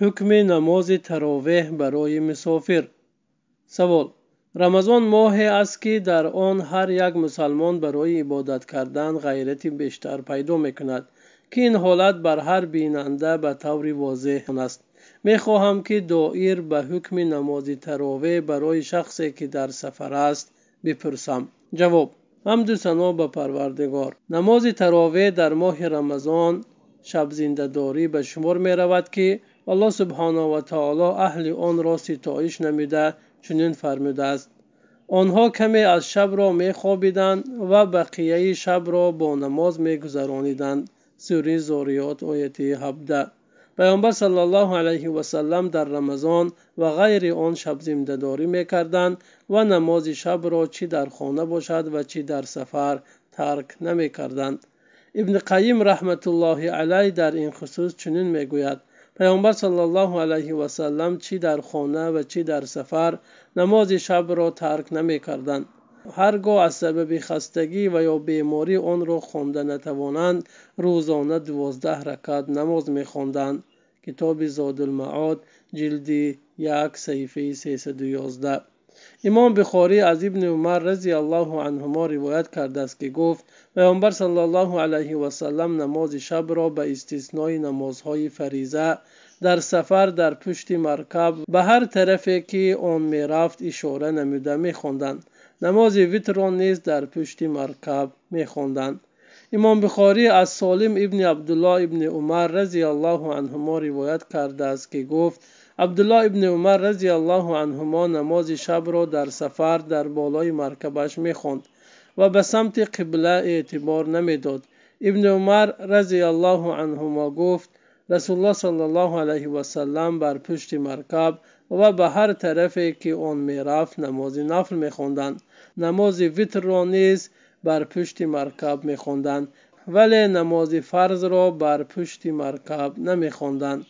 حکم نماز تراویح برای مسافر سوال رمضان ماه است که در آن هر یک مسلمان برای عبادت کردن غیرت بیشتر پیدا میکند که این حالت بر هر بیننده به طور واضح است میخواهم که دایر به حکم نماز تراویح برای شخصی که در سفر است بپرسم جواب ҳамду сано ба парвардигор намози тарове дар моҳи рамазон шабзиндадорӣ ба шумор меравад ки алло субҳанаҳу ватаоло аҳли онро ситоиш намуда чунин фармудааст онҳо каме аз шабро мехобиданд ва бақияи шабро бо намоз мегузаронидан сури зориёт ояти 7 паомбар сал аллаҳу алайҳи васаллам дар рамазон ва ғайри он шабзимдадорӣ мекарданд ва намози шабро чӣ дар хона бошад ва чӣ дар сафар тарк намекарданд ибни қайим раҳматуллоҳи алайҳ дар ин хусус чунин мегӯяд пайғамбар саллаллоҳу алайҳи васаллам чӣ дар хона ва чӣ дар сафар намози шабро тарк намекарданд ҳар гоҳ аз сабаби хастагӣ ва ё беморӣ онро хонда натавонанд рӯзона дувоздаҳ ракат намоз мехонданд китоби зодулмаод ҷилди як саифаи сесаду ёздаҳ имом бухорӣ аз ибни умар разиаллоҳу анҳумо ривоят кардааст ки гуфт паомбар сал аллоҳу алайҳи васалам намози шабро ба истисної намозҳои фариза дар сафар дар пушти маркаб ба ҳар тарафе ки он мерафт ишора намуда мехонданд намози витрро низ дар пушти маркаб мехонданд имом бухорӣ аз солим ибни абдулло ибни умар разиаллоҳу анҳумо ривоят кардааст ки гуфт абдулло ибни умар разия аллоҳу анҳумо намози шабро дар сафар дар болои маркабаш мехонд ва ба самти қибла эътибор намедод ибни умар разия аллоҳу анҳумо гуфт расулло салаллоҳу алайҳи васалам бар пушти маркаб ва ба ҳар тарафе ки он мерафт намози нафл мехонданд намози витрро низ бар пушти маркаб мехонданд вале намози фарзро бар пушти маркаб намехонданд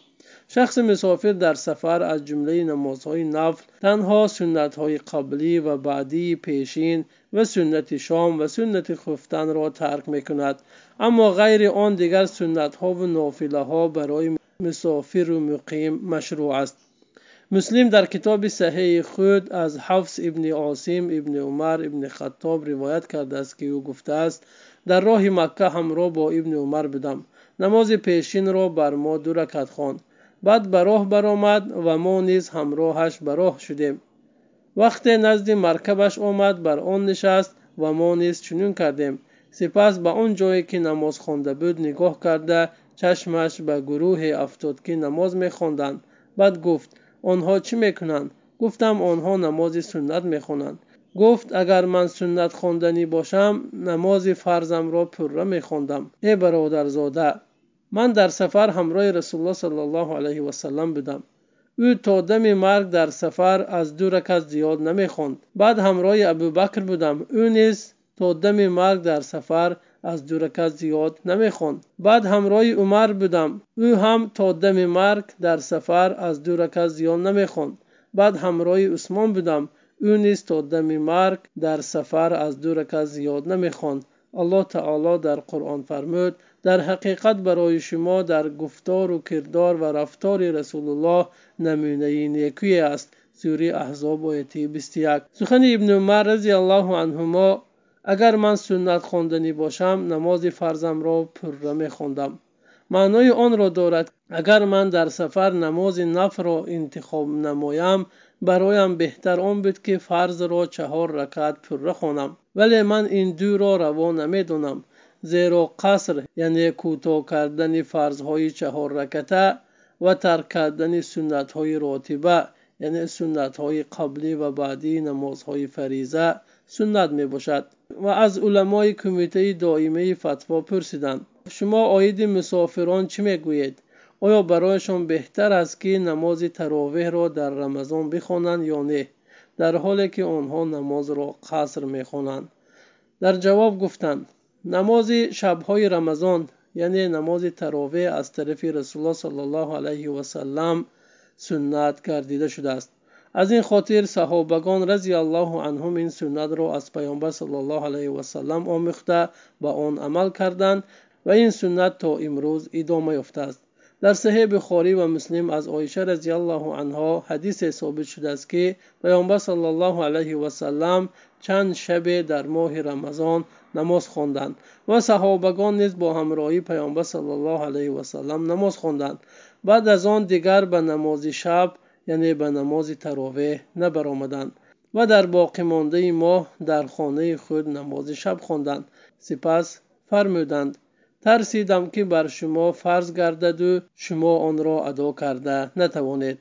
شخص مسافر در سفر از جمله نمازهای نفل تنها سنتهای قبلی و بعدی پیشین و سنت شام و سنت خفتن را ترک می کند اما غیر آن دیگر سنتها و نافله ها برای مسافر و مقیم مشروع است مسلم در کتاب صحیح خود از حفظ ابن عاصم ابن عمر ابن خطاب روایت کرده است که او گفته است در راه مکه همراه با ابن عمر بودم نماز پیشین را بر ما دو رکعت خواند баъд ба роҳ баромад ва мо низ ҳамроҳаш ба роҳ шудем вақте назди маркабаш омад бар он нишаст ва мо низ чунин кардем сипас ба он ҷое ки намоз хонда буд нигоҳ карда чашмаш ба гурӯҳе афтод ки намоз мехонданд баъд гуфт онҳо чӣ мекунанд гуфтам онҳо намози суннат мехонанд гуфт агар ман суннат хонданӣ бошам намози фарзамро пурра мехондам э бародарзода ман дар сафар ҳамроҳи расулло сал аллоҳу алайҳи васалам будам ӯ то дами марг дар сафар аз ду ракат зиёд намехонд баъд ҳамроҳи абубакр будам ӯ низ то дами марг дар сафар аз ду ракат зиёд намехонд баъд ҳамроҳи умар будам ӯ ҳам то дами марг дар сафар аз ду ракат зиёд намехонд баъд ҳамроҳи усмон будам ӯ низ то дами марг дар сафар аз ду ракат зиёд намехонд аллоҳ таъоло дар қуръон фармуд در حقیقت برای شما در گفتار و کردار و رفتار رسول الله نمونه نیکوی است سوره احزاب آیه 21 سخن ابن عمر رضی الله عنهما اگر من سنت خواندنی باشم نماز فرزم را پرره می خوندم معنای آن را دارد اگر من در سفر نماز نف را انتخاب نمایم برایم بهتر آن بود که فرض را چهار رکعت پرره خوانم ولی من این دو را روا نمیدانم دانم зеро қаср яъне кӯтоҳ кардани фарзҳои чаҳорраката ва тарк кардани суннатҳои ротиба яъне суннатҳои қаблӣ ва баъдии намозҳои фариза суннат мебошад ва аз уламои кумитаи доимии фатво пурсиданд шумо оиди мусофирон чӣ мегӯед оё барояшон беҳтар аст ки намози таровеҳро дар рамазон бихонанд ё не дар ҳоле ки онҳо намозро қаср мехонанд дар ҷавоб гуфтанд намози шабҳои рамазон яъне намози тарове аз тарафи расулло сал ллоҳ алайҳи васалам суннат гардида шудааст аз ин хотир саҳобагон разиаллоҳу анҳум ин суннатро аз паёнбар салло алайи васалам омӯхта ба он амал карданд ва ин суннат то имрӯз идома ёфтааст дар саҳеҳи бухорӣ ва муслим аз оиша разиаллоҳу анҳо ҳадисе собит шудааст ки паёмбар салаллоҳу алайҳи васалам чанд шабе дар моҳи рамазон намоз хонданд ва саҳобагон низ бо ҳамроҳи паёмбар салаллоҳу алайҳи васалам намоз хонданд баъд аз он дигар ба намози шаб яъне ба намози таровеҳ набаромаданд ва дар боқимондаи моҳ дар хонаи худ намози шаб хонданд сипас фармуданд ترسیدم که بر شما فرض گردد و شما آن را ادا کرده نتوانید.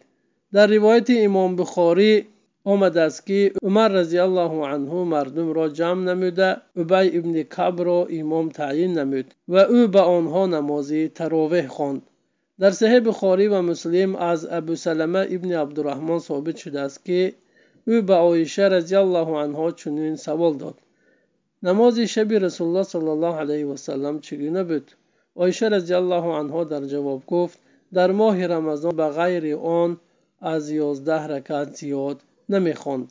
در روایت امام بخاری آمد است که عمر رضی الله عنه مردم را جمع نموده عبی ابن کب را امام تعیین نمود و او به آنها نمازی تراوه خواند. در صحیح بخاری و مسلم از ابو سلمه ابن عبدالرحمن ثابت شده است که او به عایشه رضی الله عنها چنین سوال داد намози шаби расулло сал аллоҳ алайҳи васалам чӣ гуна буд оиша разиаллоҳу анҳо дар ҷавоб гуфт дар моҳи рамазон ба ғайри он аз ёздаҳ ракат зиёд намехонд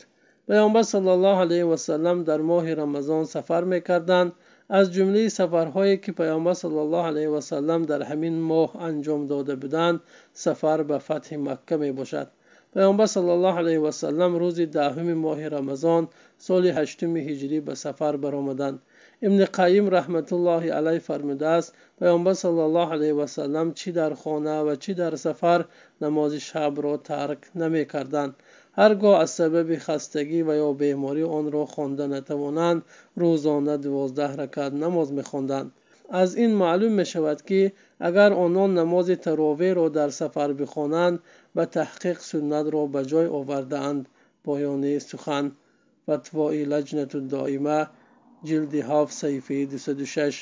паёнбар сал аллоҳ алайҳи васалам дар моҳи рамазон сафар мекарданд аз ҷумлаи сафарҳое ки паёнбар сал аллоҳ алайҳи васалам дар ҳамин моҳ анҷом дода буданд сафар ба фатҳи макка мебошад паомбар салаласалам рӯзи даҳуми моҳи рамазон соли ҳаштуми ҳиҷрӣ ба сафар баромаданд ибни қайим раҳматуллоҳи алай фармудааст паомбар салаласалам чӣ дар хона ва чӣ дар сафар намози шабро тарк намекарданд ҳар гоҳ аз сабаби хастагӣ ва ё бемори онро хонда натавонанд рӯзона дувоздаҳ ракат намоз мехонданд аз ин маълум мешавад ки агар онон намози таровеҳро дар сафар бихонанд ба таҳқиқ суннатро ба ҷой овардаанд поёни сухан фатвои лаҷнату доима ҷилди ҳаф саифаи 26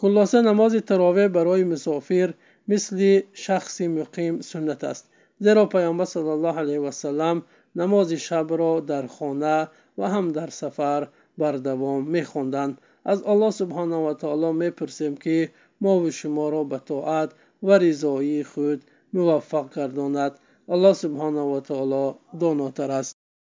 хулоса намози таровеҳ барои мусофир мисли шахси муқим суннат аст зеро паёмбар сали ллоу алаи васалам намози шабро дар хона ва ҳам дар сафар бардавом мехонданд аз аллоҳ субҳанаҳу ватаало мепурсем ки мову шуморо ба тоат ва ризоии худ муваффақ гардонад аллоҳ субҳанаҳу ватаало донотар аст